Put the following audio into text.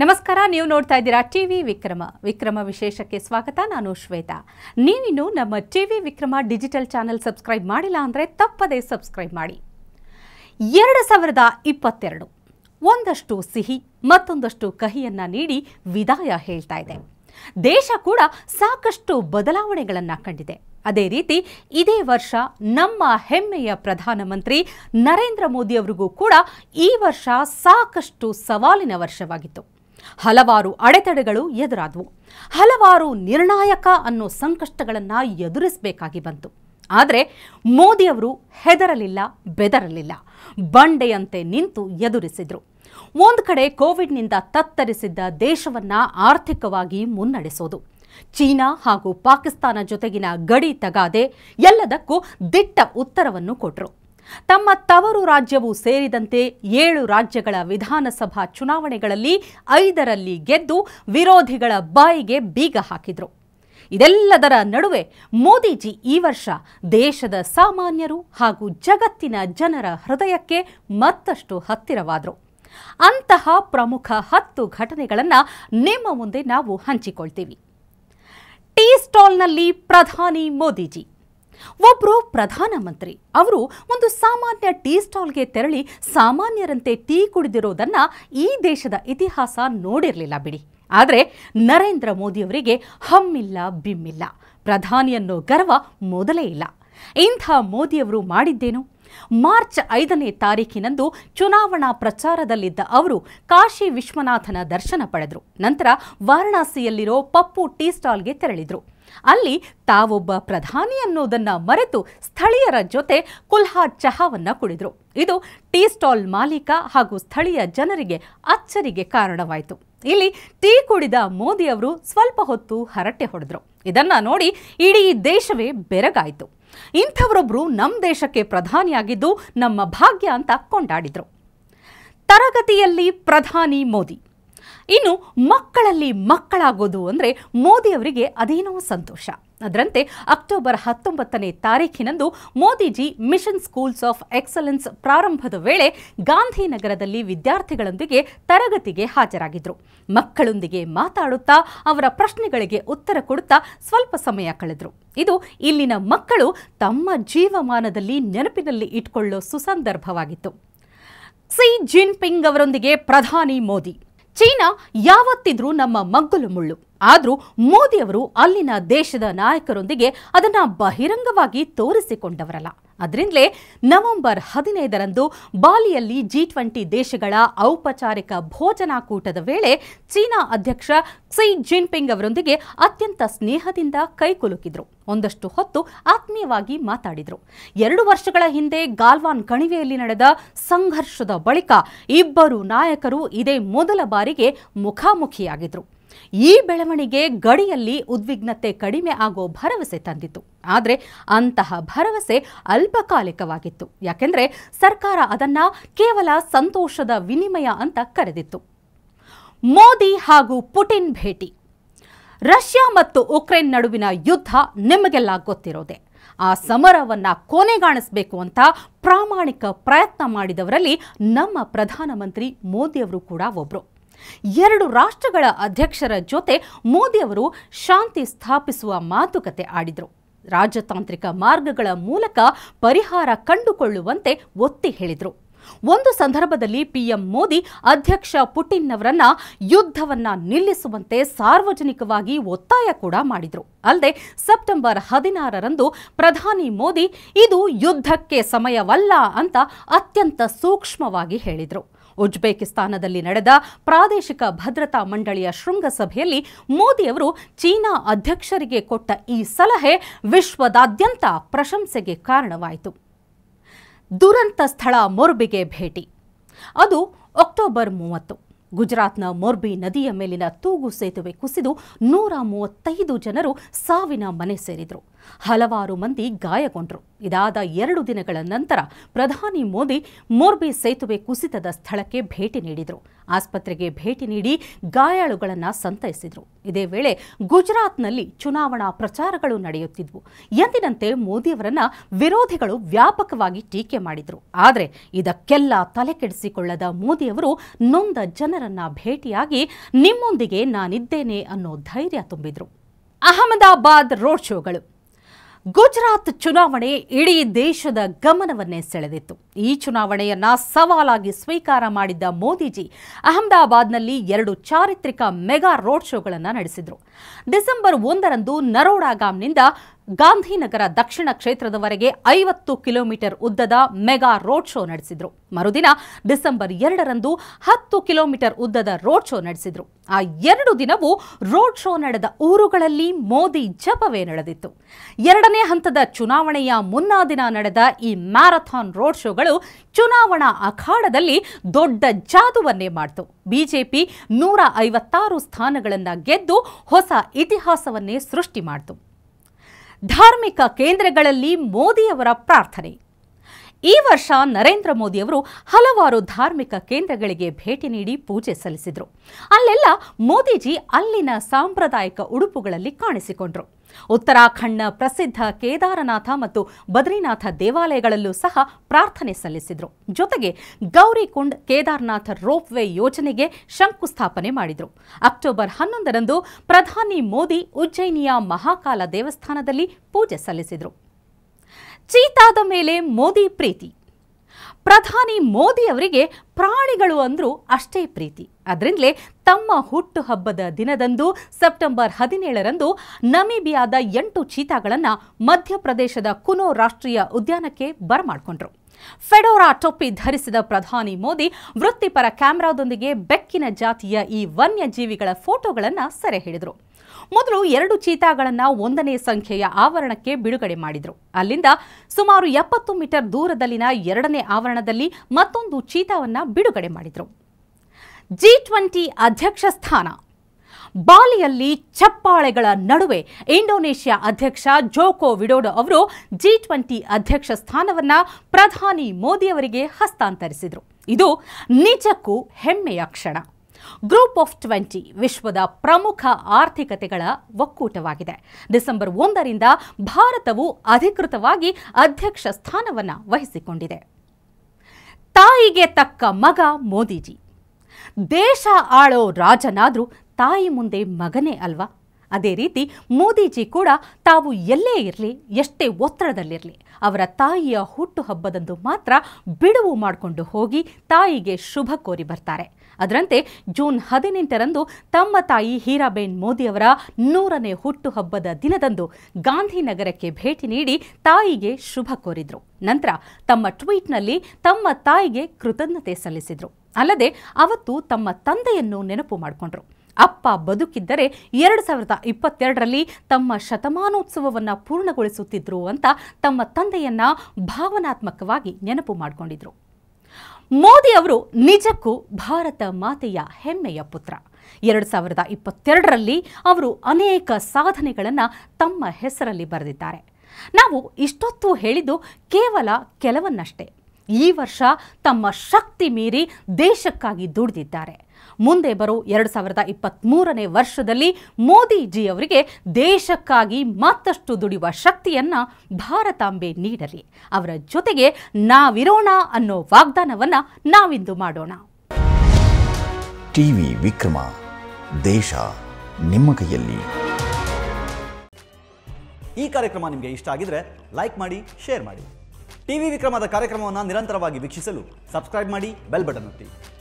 ನಮಸ್ಕಾರ ನೀವು ನೋಡ್ತಾ ಇದ್ದೀರಾ ಟಿವಿ ವಿಕ್ರಮ ವಿಕ್ರಮ ವಿಶೇಷಕ್ಕೆ ಸ್ವಾಗತ ನಾನು ಶ್ವೇತಾ ನೀವಿನ್ನು ನಮ್ಮ TV Vikrama digital channel subscribe ಮಾಡಿಲ್ಲ ಅಂದರೆ ತಪ್ಪದೇ ಸಬ್ಸ್ಕ್ರೈಬ್ ಮಾಡಿ ಎರಡು ಸಾವಿರದ ಇಪ್ಪತ್ತೆರಡು ಒಂದಷ್ಟು ಸಿಹಿ ಮತ್ತೊಂದಷ್ಟು ಕಹಿಯನ್ನು ನೀಡಿ ವಿದಾಯ ಹೇಳ್ತಾ ಇದೆ ದೇಶ ಕೂಡ ಸಾಕಷ್ಟು ಬದಲಾವಣೆಗಳನ್ನು ಕಂಡಿದೆ ಅದೇ ರೀತಿ ಇದೇ ವರ್ಷ ನಮ್ಮ ಹೆಮ್ಮೆಯ ಪ್ರಧಾನಮಂತ್ರಿ ನರೇಂದ್ರ ಮೋದಿ ಮೋದಿಯವರಿಗೂ ಕೂಡ ಈ ವರ್ಷ ಸಾಕಷ್ಟು ಸವಾಲಿನ ವರ್ಷವಾಗಿತ್ತು ಹಲವಾರು ಅಡೆತಡೆಗಳು ಎದುರಾದವು ಹಲವಾರು ನಿರ್ಣಾಯಕ ಅನ್ನೋ ಸಂಕಷ್ಟಗಳನ್ನು ಎದುರಿಸಬೇಕಾಗಿ ಬಂತು ಆದರೆ ಮೋದಿಯವರು ಹೆದರಲಿಲ್ಲ ಬೆದರಲಿಲ್ಲ ಬಂಡೆಯಂತೆ ನಿಂತು ಎದುರಿಸಿದರು ಒಂದು ಕಡೆ ಕೋವಿಡ್ನಿಂದ ತತ್ತರಿಸಿದ್ದ ದೇಶವನ್ನ ಆರ್ಥಿಕವಾಗಿ ಮುನ್ನಡೆಸೋದು ಚೀನಾ ಹಾಗೂ ಪಾಕಿಸ್ತಾನ ಜೊತೆಗಿನ ಗಡಿ ತಗಾದೆ ಎಲ್ಲದಕ್ಕೂ ದಿಟ್ಟ ಉತ್ತರವನ್ನು ಕೊಟ್ಟರು ತಮ್ಮ ತವರು ರಾಜ್ಯವು ಸೇರಿದಂತೆ ಏಳು ರಾಜ್ಯಗಳ ವಿಧಾನಸಭಾ ಚುನಾವಣೆಗಳಲ್ಲಿ ಐದರಲ್ಲಿ ಗೆದ್ದು ವಿರೋಧಿಗಳ ಬಾಯಿಗೆ ಬೀಗ ಹಾಕಿದರು ಇದೆಲ್ಲದರ ನಡುವೆ ಮೋದಿಜಿ ಈ ವರ್ಷ ದೇಶದ ಸಾಮಾನ್ಯರು ಹಾಗೂ ಜಗತ್ತಿನ ಜನರ ಹೃದಯಕ್ಕೆ ಮತ್ತಷ್ಟು ಹತ್ತಿರವಾದರು ಅಂತಹ ಪ್ರಮುಖ ಹತ್ತು ಘಟನೆಗಳನ್ನು ನಿಮ್ಮ ಮುಂದೆ ನಾವು ಹಂಚಿಕೊಳ್ತೀವಿ ಟೀ ಸ್ಟಾಲ್ನಲ್ಲಿ ಪ್ರಧಾನಿ ಮೋದಿಜಿ ಒಬ್ಬರು ಪ್ರಧಾನಮಂತ್ರಿ ಅವರು ಒಂದು ಸಾಮಾನ್ಯ ಟೀ ಸ್ಟಾಲ್ಗೆ ತೆರಳಿ ಸಾಮಾನ್ಯರಂತೆ ಟೀ ಕುಡಿದಿರೋದನ್ನ ಈ ದೇಶದ ಇತಿಹಾಸ ನೋಡಿರಲಿಲ್ಲ ಬಿಡಿ ಆದರೆ ನರೇಂದ್ರ ಮೋದಿಯವರಿಗೆ ಹಮ್ಮಿಲ್ಲ ಬಿಮ್ಮಿಲ್ಲ ಪ್ರಧಾನಿಯನ್ನೋ ಗರ್ವ ಮೊದಲೇ ಇಲ್ಲ ಇಂಥ ಮೋದಿಯವರು ಮಾಡಿದ್ದೇನು ಮಾರ್ಚ್ ಐದನೇ ತಾರೀಕಿನಂದು ಚುನಾವಣಾ ಪ್ರಚಾರದಲ್ಲಿದ್ದ ಅವರು ಕಾಶಿ ವಿಶ್ವನಾಥನ ದರ್ಶನ ಪಡೆದರು ನಂತರ ವಾರಣಾಸಿಯಲ್ಲಿರೋ ಪಪ್ಪು ಟೀ ಸ್ಟಾಲ್ಗೆ ತೆರಳಿದರು ಅಲ್ಲಿ ತಾವೊಬ್ಬ ಪ್ರಧಾನಿ ಅನ್ನೋದನ್ನು ಮರೆತು ಸ್ಥಳೀಯರ ಜೊತೆ ಕುಲ್ಹಾ ಚಹಾವನ್ನು ಕುಡಿದ್ರು ಇದು ಟೀ ಸ್ಟಾಲ್ ಮಾಲೀಕ ಹಾಗೂ ಸ್ಥಳೀಯ ಜನರಿಗೆ ಅಚ್ಚರಿಗೆ ಕಾರಣವಾಯಿತು ಇಲ್ಲಿ ಟೀ ಕುಡಿದ ಮೋದಿ ಅವರು ಸ್ವಲ್ಪ ಹೊತ್ತು ಹರಟೆ ಹೊಡೆದ್ರು ಇದನ್ನ ನೋಡಿ ಇಡೀ ದೇಶವೇ ಬೆರಗಾಯಿತು ಇಂಥವರೊಬ್ರು ನಮ್ಮ ದೇಶಕ್ಕೆ ಪ್ರಧಾನಿಯಾಗಿದ್ದು ನಮ್ಮ ಭಾಗ್ಯ ಅಂತ ಕೊಂಡಾಡಿದ್ರು ತರಗತಿಯಲ್ಲಿ ಪ್ರಧಾನಿ ಮೋದಿ ಇನ್ನು ಮಕ್ಕಳಲ್ಲಿ ಮಕ್ಕಳಾಗೋದು ಅಂದರೆ ಮೋದಿ ಅವರಿಗೆ ಅದೇನೋ ಸಂತೋಷ ಅದರಂತೆ ಅಕ್ಟೋಬರ್ ಹತ್ತೊಂಬತ್ತನೇ ತಾರೀಖಿನಂದು Modiji mission schools of excellence ಪ್ರಾರಂಭದ ವೇಳೆ ಗಾಂಧಿನಗರದಲ್ಲಿ ವಿದ್ಯಾರ್ಥಿಗಳೊಂದಿಗೆ ತರಗತಿಗೆ ಹಾಜರಾಗಿದ್ದರು ಮಕ್ಕಳೊಂದಿಗೆ ಮಾತಾಡುತ್ತಾ ಅವರ ಪ್ರಶ್ನೆಗಳಿಗೆ ಉತ್ತರ ಕೊಡುತ್ತಾ ಸ್ವಲ್ಪ ಸಮಯ ಕಳೆದರು ಇದು ಇಲ್ಲಿನ ಮಕ್ಕಳು ತಮ್ಮ ಜೀವಮಾನದಲ್ಲಿ ನೆನಪಿನಲ್ಲಿ ಇಟ್ಕೊಳ್ಳೋ ಸುಸಂದರ್ಭವಾಗಿತ್ತು ಸಿ ಜಿನ್ಪಿಂಗ್ ಅವರೊಂದಿಗೆ ಪ್ರಧಾನಿ ಮೋದಿ ಚೀನಾ ಯಾವತ್ತಿದ್ರೂ ನಮ್ಮ ಮಗ್ಗುಲು ಮುಳ್ಳು ಆದರೂ ಮೋದಿಯವರು ಅಲ್ಲಿನ ದೇಶದ ನಾಯಕರೊಂದಿಗೆ ಅದನ್ನ ಬಹಿರಂಗವಾಗಿ ತೋರಿಸಿಕೊಂಡವರಲ್ಲ ಅದರಿಂದಲೇ ನವೆಂಬರ್ ಹದಿನೈದರಂದು ಬಾಲಿಯಲ್ಲಿ ಜಿ ಟ್ವೆಂಟಿ ದೇಶಗಳ ಔಪಚಾರಿಕ ಭೋಜನಾಕೂಟದ ವೇಳೆ ಚೀನಾ ಅಧ್ಯಕ್ಷ ಕ್ಸಿ ಜಿನ್ಪಿಂಗ್ ಅವರೊಂದಿಗೆ ಅತ್ಯಂತ ಸ್ನೇಹದಿಂದ ಕೈಕುಲುಕಿದ್ರು ಒಂದಷ್ಟು ಹೊತ್ತು ಆತ್ಮೀಯವಾಗಿ ಮಾತಾಡಿದರು ಎರಡು ವರ್ಷಗಳ ಹಿಂದೆ ಗಾಲ್ವಾನ್ ಕಣಿವೆಯಲ್ಲಿ ನಡೆದ ಸಂಘರ್ಷದ ಬಳಿಕ ಇಬ್ಬರು ನಾಯಕರು ಇದೇ ಮೊದಲ ಬಾರಿಗೆ ಮುಖಾಮುಖಿಯಾಗಿದ್ರು ಈ ಬೆಳವಣಿಗೆ ಗಡಿಯಲ್ಲಿ ಉದ್ವಿಗ್ನತೆ ಕಡಿಮೆ ಆಗೋ ಭರವಸೆ ತಂದಿತು ಆದರೆ ಅಂತಹ ಭರವಸೆ ಅಲ್ಪಕಾಲಿಕವಾಗಿತ್ತು ಯಾಕೆಂದರೆ ಸರ್ಕಾರ ಅದನ್ನು ಕೇವಲ ಸಂತೋಷದ ವಿನಿಮಯ ಅಂತ ಕರೆದಿತ್ತು ಮೋದಿ ಹಾಗೂ ಪುಟಿನ್ ಭೇಟಿ ರಷ್ಯಾ ಮತ್ತು ಉಕ್ರೇನ್ ನಡುವಿನ ಯುದ್ಧ ನಿಮಗೆಲ್ಲ ಗೊತ್ತಿರೋದೆ ಆ ಸಮರವನ್ನ ಕೊನೆಗಾಣಿಸಬೇಕು ಅಂತ ಪ್ರಾಮಾಣಿಕ ಪ್ರಯತ್ನ ಮಾಡಿದವರಲ್ಲಿ ನಮ್ಮ ಪ್ರಧಾನಮಂತ್ರಿ ಮೋದಿಯವರು ಕೂಡ ಒಬ್ಬರು ಎರಡು ರಾಷ್ಟ್ರಗಳ ಅಧ್ಯಕ್ಷರ ಜೊತೆ ಮೋದಿಯವರು ಶಾಂತಿ ಸ್ಥಾಪಿಸುವ ಮಾತುಕತೆ ಆಡಿದರು ರಾಜತಾಂತ್ರಿಕ ಮಾರ್ಗಗಳ ಮೂಲಕ ಪರಿಹಾರ ಕಂಡುಕೊಳ್ಳುವಂತೆ ಒತ್ತಿ ಹೇಳಿದರು ಒಂದು ಸಂದರ್ಭದಲ್ಲಿ ಪಿಎಂ ಮೋದಿ ಅಧ್ಯಕ್ಷ ಪುಟಿನ್ ಅವರನ್ನ ಯುದ್ಧವನ್ನ ನಿಲ್ಲಿಸುವಂತೆ ಸಾರ್ವಜನಿಕವಾಗಿ ಒತ್ತಾಯ ಕೂಡ ಮಾಡಿದರು ಅಲ್ಲದೆ ಸೆಪ್ಟೆಂಬರ್ ಹದಿನಾರರಂದು ಪ್ರಧಾನಿ ಮೋದಿ ಇದು ಯುದ್ಧಕ್ಕೆ ಸಮಯವಲ್ಲ ಅಂತ ಅತ್ಯಂತ ಸೂಕ್ಷ್ಮವಾಗಿ ಹೇಳಿದರು ಉಜ್ಬೇಕಿಸ್ತಾನದಲ್ಲಿ ನಡೆದ ಪ್ರಾದೇಶಿಕ ಭದ್ರತಾ ಮಂಡಳಿಯ ಶೃಂಗಸಭೆಯಲ್ಲಿ ಮೋದಿಯವರು ಚೀನಾ ಅಧ್ಯಕ್ಷರಿಗೆ ಕೊಟ್ಟ ಈ ಸಲಹೆ ವಿಶ್ವದಾದ್ಯಂತ ಪ್ರಶಂಸೆಗೆ ಕಾರಣವಾಯಿತು ದುರಂತ ಸ್ಥಳ ಮೊರ್ಬಿಗೆ ಭೇಟಿ ಅದು ಅಕ್ಟೋಬರ್ ಮೂವತ್ತು ಗುಜರಾತ್ನ ಮೊರ್ಬಿ ನದಿಯ ಮೇಲಿನ ತೂಗು ಸೇತುವೆ ಕುಸಿದು ನೂರ ಮೂವತ್ತೈದು ಜನರು ಸಾವಿನ ಮನೆ ಸೇರಿದರು ಹಲವಾರು ಮಂದಿ ಗಾಯಗೊಂಡರು ಇದಾದ ಎರಡು ದಿನಗಳ ನಂತರ ಪ್ರಧಾನಿ ಮೋದಿ ಮೊರ್ಬಿ ಸೇತುವೆ ಕುಸಿತದ ಸ್ಥಳಕ್ಕೆ ಭೇಟಿ ನೀಡಿದರು ಆಸ್ಪತ್ರೆಗೆ ಭೇಟಿ ನೀಡಿ ಗಾಯಾಳುಗಳನ್ನು ಸಂತೈಸಿದರು ಇದೇ ವೇಳೆ ಗುಜರಾತ್ನಲ್ಲಿ ಚುನಾವಣಾ ಪ್ರಚಾರಗಳು ನಡೆಯುತ್ತಿದ್ವು ಎಂದಿನಂತೆ ಮೋದಿಯವರನ್ನು ವಿರೋಧಿಗಳು ವ್ಯಾಪಕವಾಗಿ ಟೀಕೆ ಮಾಡಿದರು ಆದರೆ ಇದಕ್ಕೆಲ್ಲ ತಲೆಕೆಡಿಸಿಕೊಳ್ಳದ ಮೋದಿಯವರು ನೊಂದ ಜನರನ್ನ ಭೇಟಿಯಾಗಿ ನಿಮ್ಮೊಂದಿಗೆ ನಾನಿದ್ದೇನೆ ಅನ್ನೋ ಧೈರ್ಯ ತುಂಬಿದರು ಅಹಮದಾಬಾದ್ ರೋಡ್ ಶೋಗಳು ಗುಜರಾತ್ ಚುನಾವಣೆ ಇಡೀ ದೇಶದ ಗಮನವನ್ನೇ ಸೆಳೆದಿತ್ತು ಈ ಚುನಾವಣೆಯನ್ನ ಸವಾಲಾಗಿ ಸ್ವೀಕಾರ ಮಾಡಿದ್ದ ಮೋದಿಜಿ ಅಹಮದಾಬಾದ್ನಲ್ಲಿ ಎರಡು ಚಾರಿತ್ರಿಕ ಮೆಗಾ ರೋಡ್ ಶೋಗಳನ್ನು ನಡೆಸಿದರು ಡಿಸೆಂಬರ್ ಒಂದರಂದು ನರೋಡಾಗಾಮ್ನಿಂದ ಗಾಂಧಿನಗರ ದಕ್ಷಿಣ ಕ್ಷೇತ್ರದವರೆಗೆ ಐವತ್ತು ಕಿಲೋಮೀಟರ್ ಉದ್ದದ ಮೆಗಾ ರೋಡ್ ಶೋ ನಡೆಸಿದ್ರು ಮರುದಿನ ಡಿಸೆಂಬರ್ ಎರಡರಂದು ಹತ್ತು ಕಿಲೋಮೀಟರ್ ಉದ್ದದ ರೋಡ್ ಶೋ ನಡೆಸಿದ್ರು ಆ ಎರಡು ದಿನವೂ ರೋಡ್ ಶೋ ನಡೆದ ಊರುಗಳಲ್ಲಿ ಮೋದಿ ಜಪವೇ ನಡೆದಿತ್ತು ಎರಡನೇ ಹಂತದ ಚುನಾವಣೆಯ ಮುನ್ನಾ ದಿನ ನಡೆದ ಈ ಮ್ಯಾರಥಾನ್ ರೋಡ್ ಶೋಗಳು ಚುನಾವಣಾ ಅಖಾಡದಲ್ಲಿ ದೊಡ್ಡ ಜಾದುವನ್ನೇ ಮಾಡಿತು ಬಿಜೆಪಿ ನೂರ ಐವತ್ತಾರು ಸ್ಥಾನಗಳನ್ನು ಗೆದ್ದು ಹೊಸ ಇತಿಹಾಸವನ್ನೇ ಸೃಷ್ಟಿ ಮಾಡಿತು ಧಾರ್ಮಿಕ ಕೇಂದ್ರಗಳಲ್ಲಿ ಮೋದಿಯವರ ಪ್ರಾರ್ಥನೆ ಈ ವರ್ಷ ನರೇಂದ್ರ ಮೋದಿಯವರು ಹಲವಾರು ಧಾರ್ಮಿಕ ಕೇಂದ್ರಗಳಿಗೆ ಭೇಟಿ ನೀಡಿ ಪೂಜೆ ಸಲ್ಲಿಸಿದರು ಅಲ್ಲೆಲ್ಲ ಮೋದಿಜಿ ಅಲ್ಲಿನ ಸಾಂಪ್ರದಾಯಿಕ ಉಡುಪುಗಳಲ್ಲಿ ಕಾಣಿಸಿಕೊಂಡರು ಉತ್ತರಾಖಂಡ್ನ ಪ್ರಸಿದ್ಧ ಕೇದಾರನಾಥ ಮತ್ತು ಬದ್ರಿನಾಥ ದೇವಾಲಯಗಳಲ್ಲೂ ಸಹ ಪ್ರಾರ್ಥನೆ ಸಲ್ಲಿಸಿದರು ಜೊತೆಗೆ ಗೌರಿಕುಂಡ್ ಕೇದಾರನಾಥ ರೋಪ್ ವೇ ಯೋಜನೆಗೆ ಶಂಕುಸ್ಥಾಪನೆ ಮಾಡಿದರು ಅಕ್ಟೋಬರ್ ಹನ್ನೊಂದರಂದು ಪ್ರಧಾನಿ ಮೋದಿ ಉಜ್ಜಯಿನಿಯ ಮಹಾಕಾಲ ದೇವಸ್ಥಾನದಲ್ಲಿ ಪೂಜೆ ಸಲ್ಲಿಸಿದರು ಚೀತಾದ ಮೇಲೆ ಮೋದಿ ಪ್ರೀತಿ ಪ್ರಧಾನಿ ಮೋದಿ ಅವರಿಗೆ ಪ್ರಾಣಿಗಳು ಅಂದರೂ ಅಷ್ಟೇ ಪ್ರೀತಿ ಅದರಿಂದಲೇ ತಮ್ಮ ಹುಟ್ಟುಹಬ್ಬದ ದಿನದಂದು ಸೆಪ್ಟೆಂಬರ್ ಹದಿನೇಳರಂದು ನಮೀಬಿಯಾದ ಎಂಟು ಚೀತಾಗಳನ್ನು ಮಧ್ಯಪ್ರದೇಶದ ಕುನೋ ರಾಷ್ಟ್ರೀಯ ಉದ್ಯಾನಕ್ಕೆ ಬರಮಾಡಿಕೊಂಡ್ರು ಫೆಡೋರಾ ಟೊಪ್ಪಿ ಧರಿಸಿದ ಪ್ರಧಾನಿ ಮೋದಿ ವೃತ್ತಿಪರ ಕ್ಯಾಮೆರಾದೊಂದಿಗೆ ಬೆಕ್ಕಿನ ಜಾತಿಯ ಈ ವನ್ಯಜೀವಿಗಳ ಫೋಟೋಗಳನ್ನು ಸೆರೆ ಹಿಡಿದರು ಮೊದಲು ಎರಡು ಚೀತಾಗಳನ್ನು ಒಂದನೇ ಸಂಖ್ಯೆಯ ಆವರಣಕ್ಕೆ ಬಿಡುಗಡೆ ಮಾಡಿದರು ಅಲ್ಲಿಂದ ಸುಮಾರು ಎಪ್ಪತ್ತು ಮೀಟರ್ ದೂರದಲ್ಲಿನ ಎರಡನೇ ಆವರಣದಲ್ಲಿ ಮತ್ತೊಂದು ಚೀತಾವನ್ನು ಬಿಡುಗಡೆ ಮಾಡಿದರು ಜಿ ಟ್ವೆಂಟಿ ಅಧ್ಯಕ್ಷ ಸ್ಥಾನ ಬಾಲಿಯಲ್ಲಿ ಚಪ್ಪಾಳೆಗಳ ನಡುವೆ ಇಂಡೋನೇಷ್ಯಾ ಅಧ್ಯಕ್ಷ ಜೋಕೋ ವಿಡೋಡೊ ಅವರು ಜಿ ಟ್ವೆಂಟಿ ಅಧ್ಯಕ್ಷ ಸ್ಥಾನವನ್ನು ಪ್ರಧಾನಿ ಮೋದಿಯವರಿಗೆ ಹಸ್ತಾಂತರಿಸಿದರು ಇದು ನಿಜಕ್ಕೂ ಹೆಮ್ಮೆಯ ಕ್ಷಣ ಗ್ರೂಪ್ ಆಫ್ ಟ್ವೆಂಟಿ ವಿಶ್ವದ ಪ್ರಮುಖ ಆರ್ಥಿಕತೆಗಳ ಒಕ್ಕೂಟವಾಗಿದೆ ಡಿಸೆಂಬರ್ ಒಂದರಿಂದ ಭಾರತವು ಅಧಿಕೃತವಾಗಿ ಅಧ್ಯಕ್ಷ ಸ್ಥಾನವನ್ನು ವಹಿಸಿಕೊಂಡಿದೆ ತಾಯಿಗೆ ತಕ್ಕ ಮಗ ಮೋದಿಜಿ ದೇಶ ಆಳೋ ರಾಜನಾದರೂ ತಾಯಿ ಮುಂದೆ ಮಗನೇ ಅಲ್ವಾ ಅದೇ ರೀತಿ ಮೋದಿಜಿ ಕೂಡ ತಾವು ಎಲ್ಲೇ ಇರಲಿ ಎಷ್ಟೇ ಒತ್ತಡದಲ್ಲಿರಲಿ ಅವರ ತಾಯಿಯ ಹುಟ್ಟುಹಬ್ಬದಂದು ಮಾತ್ರ ಬಿಡುವು ಮಾಡಿಕೊಂಡು ಹೋಗಿ ತಾಯಿಗೆ ಶುಭ ಕೋರಿ ಬರ್ತಾರೆ ಅದರಂತೆ ಜೂನ್ ಹದಿನೆಂಟರಂದು ತಮ್ಮ ತಾಯಿ ಹೀರಾಬೇನ್ ಮೋದಿಯವರ ನೂರನೇ ಹುಟ್ಟುಹಬ್ಬದ ದಿನದಂದು ಗಾಂಧಿನಗರಕ್ಕೆ ಭೇಟಿ ನೀಡಿ ತಾಯಿಗೆ ಶುಭ ಕೋರಿದ್ರು ನಂತರ ತಮ್ಮ ಟ್ವೀಟ್ನಲ್ಲಿ ತಮ್ಮ ತಾಯಿಗೆ ಕೃತಜ್ಞತೆ ಸಲ್ಲಿಸಿದರು ಅಲ್ಲದೆ ಅವತ್ತು ತಮ್ಮ ತಂದೆಯನ್ನು ನೆನಪು ಮಾಡಿಕೊಂಡ್ರು ಅಪ್ಪ ಬದುಕಿದ್ದರೆ ಎರಡು ಸಾವಿರದ ಇಪ್ಪತ್ತೆರಡರಲ್ಲಿ ತಮ್ಮ ಶತಮಾನೋತ್ಸವವನ್ನು ಪೂರ್ಣಗೊಳಿಸುತ್ತಿದ್ರು ಅಂತ ತಮ್ಮ ತಂದೆಯನ್ನ ಭಾವನಾತ್ಮಕವಾಗಿ ನೆನಪು ಮಾಡಿಕೊಂಡಿದ್ರು ಮೋದಿ ಅವರು ನಿಜಕ್ಕೂ ಭಾರತ ಮಾತೆಯ ಹೆಮ್ಮೆಯ ಪುತ್ರ ಎರಡು ಸಾವಿರದ ಇಪ್ಪತ್ತೆರಡರಲ್ಲಿ ಅವರು ಅನೇಕ ಸಾಧನೆಗಳನ್ನು ತಮ್ಮ ಹೆಸರಲ್ಲಿ ಬರೆದಿದ್ದಾರೆ ನಾವು ಇಷ್ಟೊತ್ತು ಹೇಳಿದ್ದು ಕೇವಲ ಕೆಲವನ್ನಷ್ಟೇ ಈ ವರ್ಷ ತಮ್ಮ ಶಕ್ತಿ ಮೀರಿ ದೇಶಕ್ಕಾಗಿ ದುಡಿದಿದ್ದಾರೆ ಮುಂದೆ ಬರೋ ಎರಡು ಸಾವಿರದ ಇಪ್ಪತ್ತ್ಮೂರನೇ ವರ್ಷದಲ್ಲಿ ಮೋದಿಜಿಯವರಿಗೆ ದೇಶಕ್ಕಾಗಿ ಮತ್ತಷ್ಟು ದುಡಿಯುವ ಶಕ್ತಿಯನ್ನು ಭಾರತಾಂಬೆ ನೀಡಲಿ ಅವರ ಜೊತೆಗೆ ನಾವಿರೋಣ ಅನ್ನೋ ವಾಗ್ದಾನವನ್ನು ನಾವಿಂದು ಮಾಡೋಣ ಟಿವಿ ವಿಕ್ರಮ ದೇಶ ನಿಮ್ಮ ಕೈಯಲ್ಲಿ ಈ ಕಾರ್ಯಕ್ರಮ ನಿಮಗೆ ಇಷ್ಟ ಆಗಿದ್ರೆ ಲೈಕ್ ಮಾಡಿ ಶೇರ್ ಮಾಡಿ ಟಿವಿ ವಿಕ್ರಮದ ಕಾರ್ಯಕ್ರಮವನ್ನು ನಿರಂತರವಾಗಿ ವೀಕ್ಷಿಸಲು ಸಬ್ಸ್ಕ್ರೈಬ್ ಮಾಡಿ ಬೆಲ್ ಬಟನ್ ಒತ್ತಿ